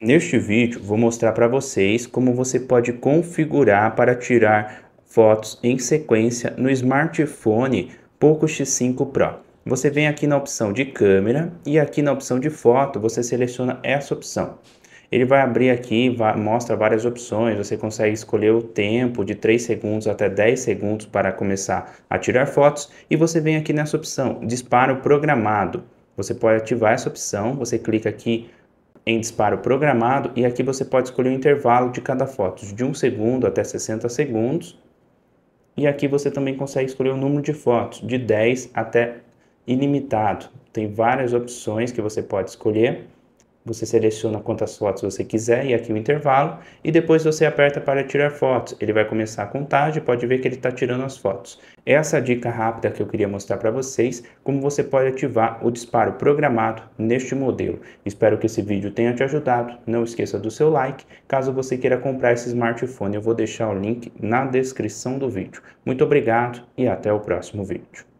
Neste vídeo vou mostrar para vocês como você pode configurar para tirar fotos em sequência no smartphone Poco X5 Pro. Você vem aqui na opção de câmera e aqui na opção de foto você seleciona essa opção. Ele vai abrir aqui, vai, mostra várias opções, você consegue escolher o tempo de 3 segundos até 10 segundos para começar a tirar fotos e você vem aqui nessa opção, disparo programado. Você pode ativar essa opção, você clica aqui em disparo programado e aqui você pode escolher o intervalo de cada foto, de 1 segundo até 60 segundos. E aqui você também consegue escolher o número de fotos, de 10 até ilimitado. Tem várias opções que você pode escolher. Você seleciona quantas fotos você quiser e aqui o intervalo. E depois você aperta para tirar fotos. Ele vai começar a contagem, pode ver que ele está tirando as fotos. Essa dica rápida que eu queria mostrar para vocês, como você pode ativar o disparo programado neste modelo. Espero que esse vídeo tenha te ajudado. Não esqueça do seu like. Caso você queira comprar esse smartphone, eu vou deixar o link na descrição do vídeo. Muito obrigado e até o próximo vídeo.